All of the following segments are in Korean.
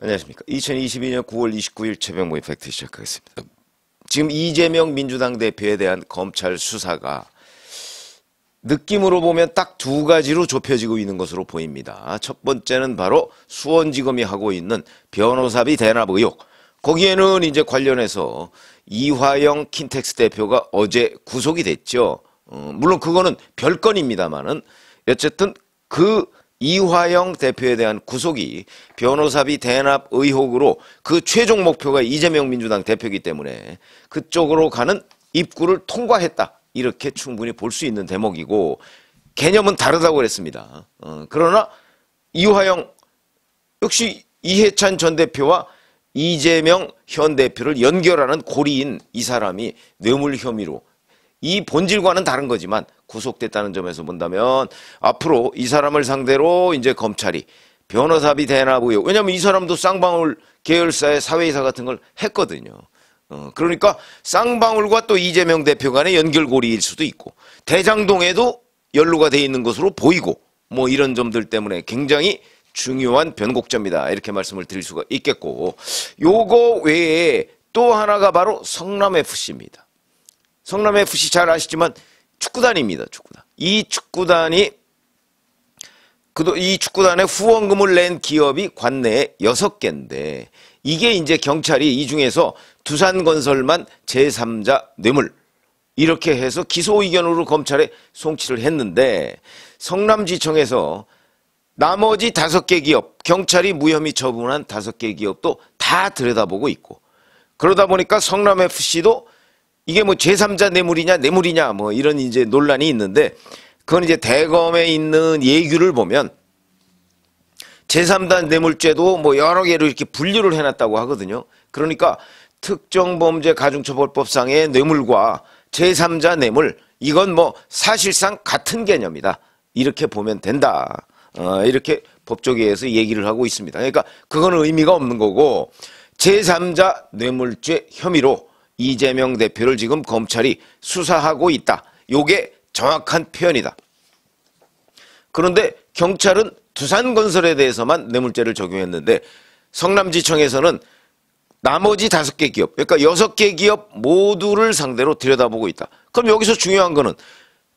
안녕하십니까. 2022년 9월 29일 최병모 임팩트 시작하겠습니다. 지금 이재명 민주당 대표에 대한 검찰 수사가 느낌으로 보면 딱 두 가지로 좁혀지고 있는 것으로 보입니다. 첫 번째는 바로 수원지검이 하고 있는 변호사비 대납 의혹. 거기에는 이제 관련해서 이화영 킨텍스 대표가 어제 구속이 됐죠. 어, 물론 그거는 별건입니다만은 어쨌든 그 이화영 대표에 대한 구속이 변호사비 대납 의혹으로 그 최종 목표가 이재명 민주당 대표이기 때문에 그쪽으로 가는 입구를 통과했다. 이렇게 충분히 볼 수 있는 대목이고 개념은 다르다고 그랬습니다. 어, 그러나 이화영 역시 이해찬 전 대표와 이재명 현 대표를 연결하는 고리인 이 사람이 뇌물 혐의로 이 본질과는 다른 거지만 구속됐다는 점에서 본다면 앞으로 이 사람을 상대로 이제 검찰이 변호사비 대나 보여. 왜냐하면 이 사람도 쌍방울 계열사의 사회이사 같은 걸 했거든요. 어, 그러니까 쌍방울과 또 이재명 대표 간의 연결고리일 수도 있고 대장동에도 연루가 돼 있는 것으로 보이고 뭐 이런 점들 때문에 굉장히 중요한 변곡점이다 이렇게 말씀을 드릴 수가 있겠고 요거 외에 또 하나가 바로 성남 FC입니다. 성남 FC 잘 아시지만 축구단입니다. 축구단. 이 축구단이 그도 이 축구단에 후원금을 낸 기업이 관내에 여섯 개인데 이게 이제 경찰이 이 중에서 두산건설만 제3자 뇌물 이렇게 해서 기소 의견으로 검찰에 송치를 했는데 성남지청에서 나머지 다섯 개 기업 경찰이 무혐의 처분한 다섯 개 기업도 다 들여다보고 있고 그러다 보니까 성남FC도 이게 뭐 제3자 뇌물이냐 뇌물이냐 뭐 이런 이제 논란이 있는데 그건 이제 대검에 있는 예규를 보면 제3단 뇌물죄도 뭐 여러 개로 이렇게 분류를 해놨다고 하거든요. 그러니까 특정범죄 가중처벌법상의 뇌물과 제3자 뇌물 이건 뭐 사실상 같은 개념이다. 이렇게 보면 된다. 어, 이렇게 법조계에서 얘기를 하고 있습니다. 그러니까 그건 의미가 없는 거고 제3자 뇌물죄 혐의로 이재명 대표를 지금 검찰이 수사하고 있다. 요게 정확한 표현이다. 그런데 경찰은 두산건설에 대해서만 뇌물죄를 적용했는데 성남지청에서는 나머지 다섯 개 기업, 그러니까 여섯 개 기업 모두를 상대로 들여다보고 있다. 그럼 여기서 중요한 거는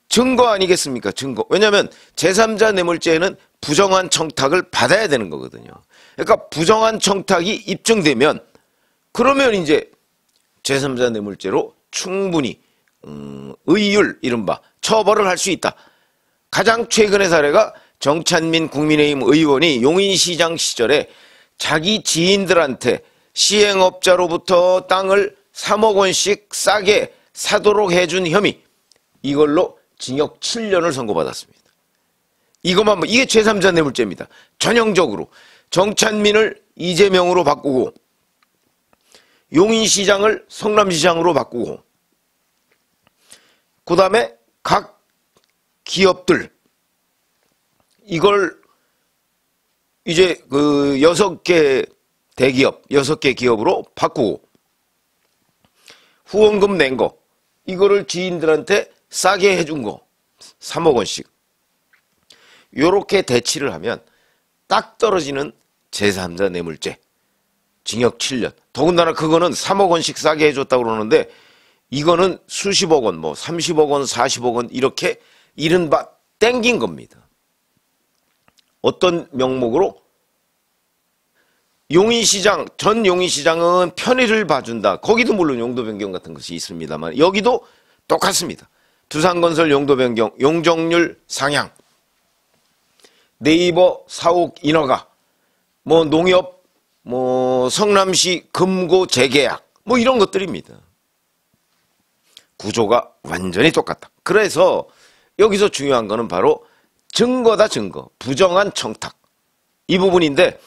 증거 아니겠습니까? 증거. 왜냐하면 제3자 뇌물죄에는 부정한 청탁을 받아야 되는 거거든요. 그러니까 부정한 청탁이 입증되면 그러면 이제 제3자 뇌물죄로 충분히 음, 의율 이른바 처벌을 할 수 있다. 가장 최근의 사례가 정찬민 국민의힘 의원이 용인시장 시절에 자기 지인들한테 시행업자로부터 땅을 3억 원씩 싸게 사도록 해준 혐의 이걸로 징역 7년을 선고받았습니다. 이것만 이게 제3자 뇌물죄입니다. 전형적으로 정찬민을 이재명으로 바꾸고 용인시장을 성남시장으로 바꾸고 그 다음에 각 기업들 이걸 이제 그 여섯 개 대기업 여섯 개 기업으로 바꾸고 후원금 낸 거 이거를 지인들한테 싸게 해준 거 3억 원씩 요렇게 대치를 하면 딱 떨어지는 제3자 뇌물죄 징역 7년. 더군다나 그거는 3억 원씩 싸게 해줬다고 그러는데 이거는 수십억 원, 뭐 30억 원, 40억 원 이렇게 이른바 땡긴 겁니다. 어떤 명목으로? 용인시장, 전 용인시장은 편의를 봐준다. 거기도 물론 용도 변경 같은 것이 있습니다만 여기도 똑같습니다. 두산건설 용도 변경, 용적률 상향, 네이버 사옥 인허가, 뭐 농협 뭐 성남시 금고 재계약 뭐 이런 것들입니다. 구조가 완전히 똑같다. 그래서 여기서 중요한 거는 바로 증거다 증거. 부정한 청탁. 이 부분인데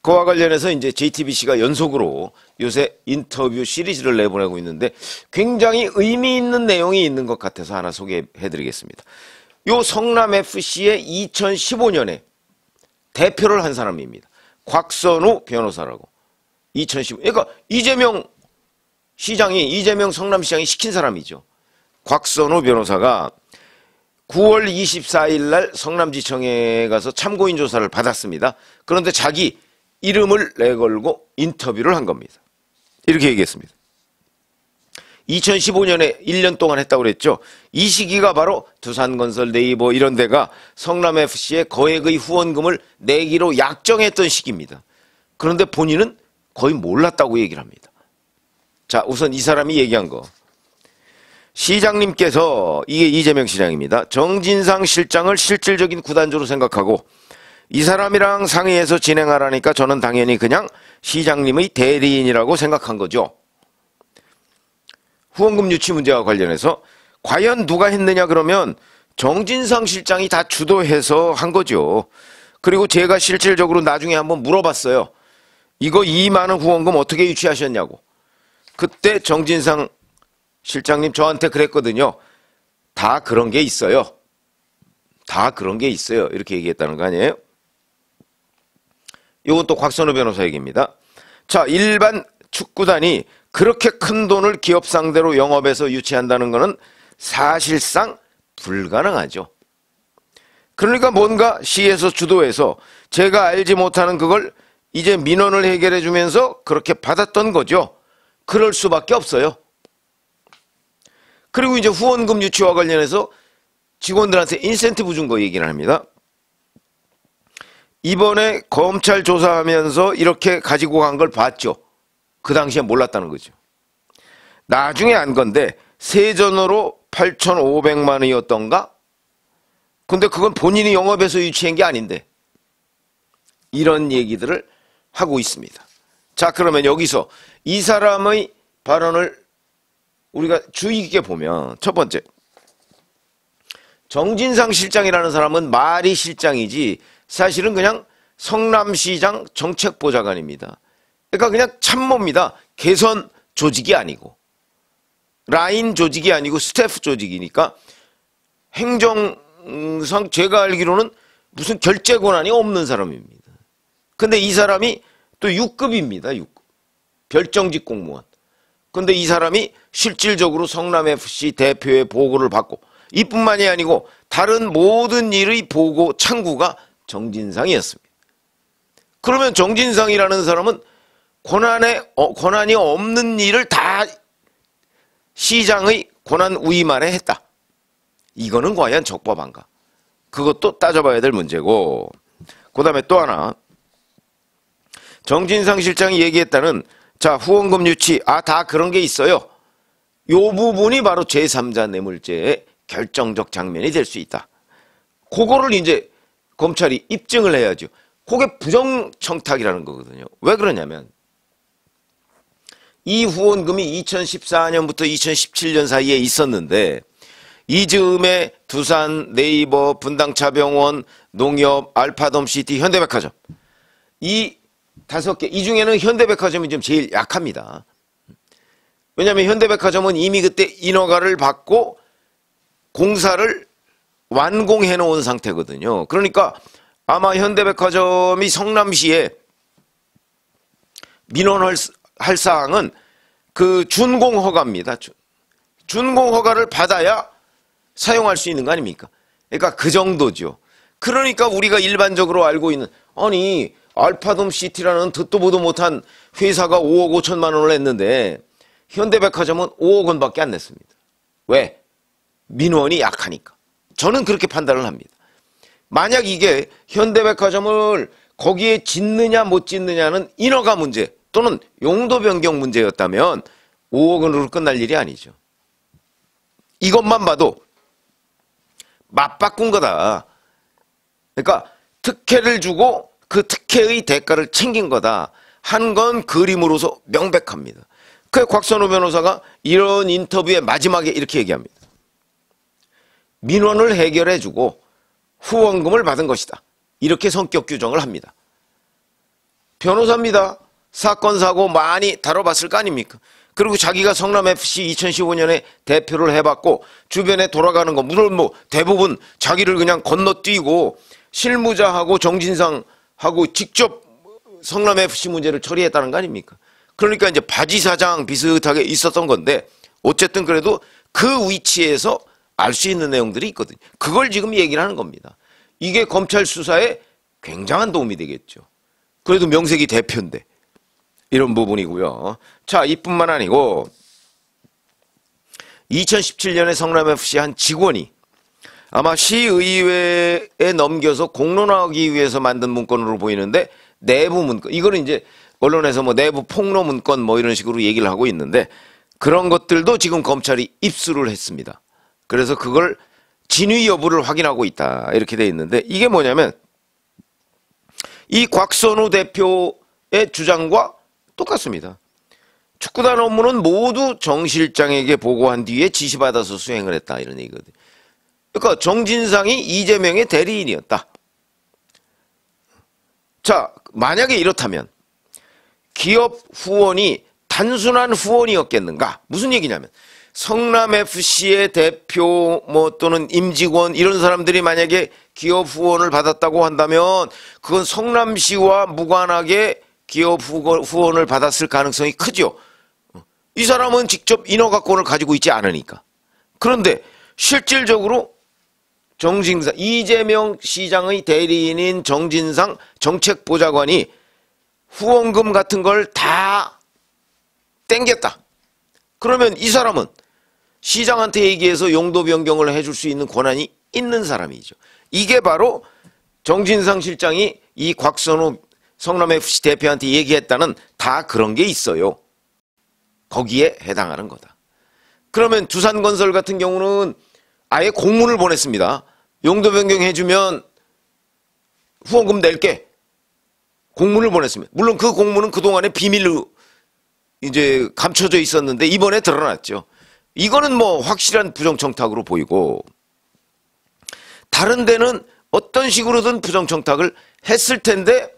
그와 관련해서 이제 JTBC가 연속으로 요새 인터뷰 시리즈를 내보내고 있는데 굉장히 의미 있는 내용이 있는 것 같아서 하나 소개해 드리겠습니다. 요 성남FC의 2015년에 대표를 한 사람입니다. 곽선우 변호사라고. 2015. 그러니까 이재명 시장이 이재명 성남시장이 시킨 사람이죠. 곽선우 변호사가 9월 24일 날 성남지청에 가서 참고인 조사를 받았습니다. 그런데 자기 이름을 내걸고 인터뷰를 한 겁니다. 이렇게 얘기했습니다. 2015년에 1년 동안 했다고 그랬죠. 이 시기가 바로 두산건설 네이버 이런 데가 성남FC의 거액의 후원금을 내기로 약정했던 시기입니다. 그런데 본인은 거의 몰랐다고 얘기를 합니다. 자, 우선 이 사람이 얘기한 거. 시장님께서, 이게 이재명 시장입니다. 정진상 실장을 실질적인 구단주로 생각하고 이 사람이랑 상의해서 진행하라니까 저는 당연히 그냥 시장님의 대리인이라고 생각한 거죠. 후원금 유치 문제와 관련해서 과연 누가 했느냐 그러면 정진상 실장이 다 주도해서 한 거죠. 그리고 제가 실질적으로 나중에 한번 물어봤어요. 이거 2만원 후원금 어떻게 유치하셨냐고. 그때 정진상 실장님 저한테 그랬거든요. 다 그런 게 있어요. 다 그런 게 있어요. 이렇게 얘기했다는 거 아니에요? 이건 또 곽선우 변호사 얘기입니다. 자, 일반 축구단이 그렇게 큰 돈을 기업 상대로 영업해서 유치한다는 것은 사실상 불가능하죠. 그러니까 뭔가 시에서 주도해서 제가 알지 못하는 그걸 이제 민원을 해결해 주면서 그렇게 받았던 거죠. 그럴 수밖에 없어요. 그리고 이제 후원금 유치와 관련해서 직원들한테 인센티브 준 거 얘기를 합니다. 이번에 검찰 조사하면서 이렇게 가지고 간 걸 봤죠. 그 당시에 몰랐다는 거죠. 나중에 안 건데 세전으로 8,500만 원이었던가? 근데 그건 본인이 영업해서 유치한 게 아닌데 이런 얘기들을 하고 있습니다. 자 그러면 여기서 이 사람의 발언을 우리가 주의 깊게 보면 첫 번째 정진상 실장이라는 사람은 말이 실장이지 사실은 그냥 성남시장 정책보좌관입니다. 그러니까 그냥 참모입니다. 개선 조직이 아니고 라인 조직이 아니고 스태프 조직이니까 행정상 제가 알기로는 무슨 결재 권한이 없는 사람입니다. 근데 이 사람이 또 6급입니다. 6급. 별정직 공무원. 근데 이 사람이 실질적으로 성남FC 대표의 보고를 받고 이뿐만이 아니고 다른 모든 일의 보고 창구가 정진상이었습니다. 그러면 정진상이라는 사람은 고난에 어, 고난이 없는 일을 다 시장의 고난 우위만에 했다. 이거는 과연 적법한가? 그것도 따져봐야 될 문제고 그 다음에 또 하나 정진상 실장이 얘기했다는 자 후원금 유치 아다 그런 게 있어요. 요 부분이 바로 제3자 뇌물죄의 결정적 장면이 될 수 있다. 그거를 이제 검찰이 입증을 해야죠. 그게 부정청탁이라는 거거든요. 왜 그러냐면 이 후원금이 2014년부터 2017년 사이에 있었는데 이 즈음에 두산, 네이버, 분당차병원, 농협, 알파덤시티 현대백화점 이 다섯 개 이 중에는 현대백화점이 좀 제일 약합니다. 왜냐하면 현대백화점은 이미 그때 인허가를 받고 공사를 완공해 놓은 상태거든요. 그러니까 아마 현대백화점이 성남시에 민원 을할 사항은 그 준공 허가입니다. 준공 허가를 받아야 사용할 수 있는 거 아닙니까? 그러니까 그 정도죠. 그러니까 우리가 일반적으로 알고 있는 아니 알파돔 시티라는 듣도 보도 못한 회사가 5억 5천만 원을 냈는데 현대백화점은 5억 원밖에 안 냈습니다. 왜? 민원이 약하니까. 저는 그렇게 판단을 합니다. 만약 이게 현대백화점을 거기에 짓느냐 못 짓느냐는 인허가 문제 또는 용도 변경 문제였다면 5억 원으로 끝날 일이 아니죠. 이것만 봐도 맞바꾼 거다. 그러니까 특혜를 주고 그 특혜의 대가를 챙긴 거다. 한 건 그림으로서 명백합니다. 그곽선호 변호사가 이런 인터뷰의 마지막에 이렇게 얘기합니다. 민원을 해결해주고 후원금을 받은 것이다. 이렇게 성격 규정을 합니다. 변호사입니다. 사건 사고 많이 다뤄봤을 거 아닙니까? 그리고 자기가 성남FC 2015년에 대표를 해봤고 주변에 돌아가는 거 물론 뭐 대부분 자기를 그냥 건너뛰고 실무자하고 정진상하고 직접 성남FC 문제를 처리했다는 거 아닙니까? 그러니까 이제 바지 사장 비슷하게 있었던 건데 어쨌든 그래도 그 위치에서 알 수 있는 내용들이 있거든요. 그걸 지금 얘기를 하는 겁니다. 이게 검찰 수사에 굉장한 도움이 되겠죠. 그래도 명색이 대표인데. 이런 부분이고요. 자, 이뿐만 아니고 2017년에 성남FC 한 직원이 아마 시의회에 넘겨서 공론화하기 위해서 만든 문건으로 보이는데 내부 문건 이거는 이제 언론에서 뭐 내부 폭로 문건 뭐 이런 식으로 얘기를 하고 있는데 그런 것들도 지금 검찰이 입수를 했습니다. 그래서 그걸 진위 여부를 확인하고 있다 이렇게 돼 있는데 이게 뭐냐면 이 곽선우 대표의 주장과 똑같습니다. 축구단 업무는 모두 정 실장에게 보고한 뒤에 지시받아서 수행을 했다 이런 얘기거든요. 그러니까 정진상이 이재명의 대리인이었다. 자, 만약에 이렇다면 기업 후원이 단순한 후원이었겠는가? 무슨 얘기냐면 성남FC의 대표 뭐 또는 임직원 이런 사람들이 만약에 기업 후원을 받았다고 한다면 그건 성남시와 무관하게 기업 후원을 받았을 가능성이 크죠. 이 사람은 직접 인허가권을 가지고 있지 않으니까. 그런데 실질적으로 정진상 이재명 시장의 대리인인 정진상 정책보좌관이 후원금 같은 걸 다 땡겼다. 그러면 이 사람은 시장한테 얘기해서 용도 변경을 해줄 수 있는 권한이 있는 사람이죠. 이게 바로 정진상 실장이 이 곽선호 성남FC 대표한테 얘기했다는 다 그런 게 있어요. 거기에 해당하는 거다. 그러면 두산건설 같은 경우는 아예 공문을 보냈습니다. 용도 변경해주면 후원금 낼게. 공문을 보냈습니다. 물론 그 공문은 그동안에 비밀로 이제 감춰져 있었는데 이번에 드러났죠. 이거는 뭐 확실한 부정청탁으로 보이고 다른 데는 어떤 식으로든 부정청탁을 했을 텐데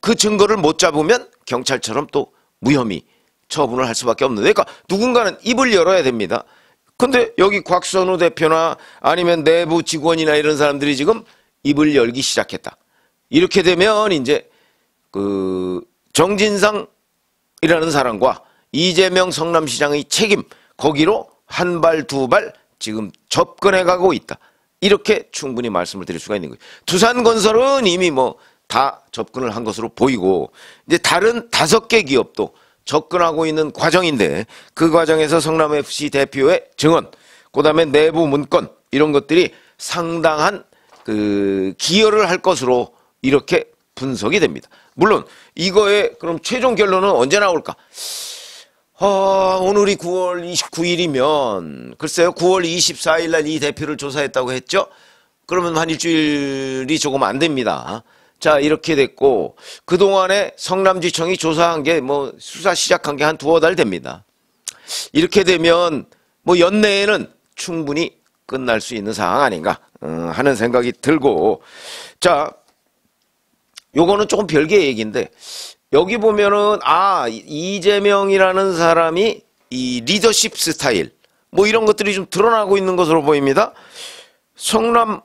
그 증거를 못 잡으면 경찰처럼 또 무혐의 처분을 할 수밖에 없는데 그러니까 누군가는 입을 열어야 됩니다. 근데 여기 곽선우 대표나 아니면 내부 직원이나 이런 사람들이 지금 입을 열기 시작했다. 이렇게 되면 이제 그 정진상이라는 사람과 이재명 성남시장의 책임 거기로 한 발 두발 발 지금 접근해 가고 있다. 이렇게 충분히 말씀을 드릴 수가 있는 거예요. 두산건설은 이미 뭐다 접근을 한 것으로 보이고 이제 다른 다섯 개 기업도 접근하고 있는 과정인데 그 과정에서 성남FC 대표의 증언, 그 다음에 내부 문건 이런 것들이 상당한 그 기여를 할 것으로 이렇게 분석이 됩니다. 물론 이거에 그럼 최종 결론은 언제 나올까? 어, 오늘이 9월 29일이면 글쎄요 9월 24일 날 이 대표를 조사했다고 했죠? 그러면 한 일주일이 조금 안 됩니다. 자, 이렇게 됐고, 그동안에 성남지청이 조사한 게 뭐 수사 시작한 게 한 두어 달 됩니다. 이렇게 되면 뭐 연내에는 충분히 끝날 수 있는 상황 아닌가 어, 하는 생각이 들고, 자, 요거는 조금 별개의 얘기인데, 여기 보면은, 아, 이재명이라는 사람이 이 리더십 스타일, 뭐 이런 것들이 좀 드러나고 있는 것으로 보입니다. 성남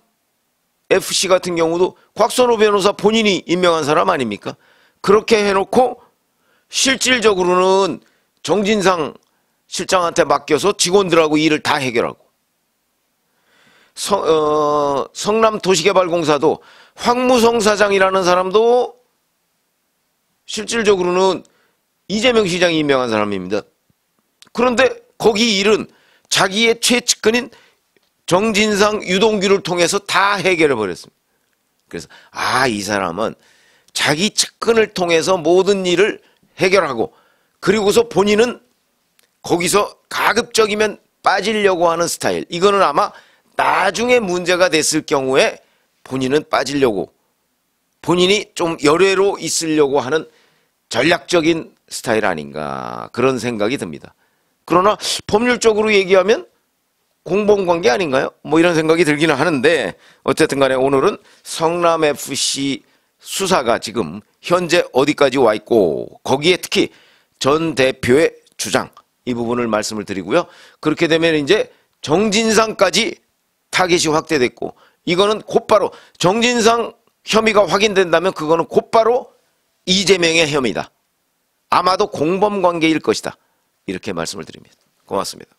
FC 같은 경우도 곽선호 변호사 본인이 임명한 사람 아닙니까? 그렇게 해놓고 실질적으로는 정진상 실장한테 맡겨서 직원들하고 일을 다 해결하고 성, 어, 성남 도시개발공사도 황무성 사장이라는 사람도 실질적으로는 이재명 시장이 임명한 사람입니다. 그런데 거기 일은 자기의 최측근인 정진상 유동규를 통해서 다 해결해 버렸습니다. 그래서 아 이 사람은 자기 측근을 통해서 모든 일을 해결하고 그리고서 본인은 거기서 가급적이면 빠지려고 하는 스타일. 이거는 아마 나중에 문제가 됐을 경우에 본인은 빠지려고 본인이 좀 열애로 있으려고 하는 전략적인 스타일 아닌가 그런 생각이 듭니다. 그러나 법률적으로 얘기하면 공범 관계 아닌가요? 뭐 이런 생각이 들기는 하는데 어쨌든 간에 오늘은 성남 FC 수사가 지금 현재 어디까지 와 있고 거기에 특히 전 대표의 주장 이 부분을 말씀을 드리고요. 그렇게 되면 이제 정진상까지 타겟이 확대됐고 이거는 곧바로 정진상 혐의가 확인된다면 그거는 곧바로 이재명의 혐의다. 아마도 공범 관계일 것이다. 이렇게 말씀을 드립니다. 고맙습니다.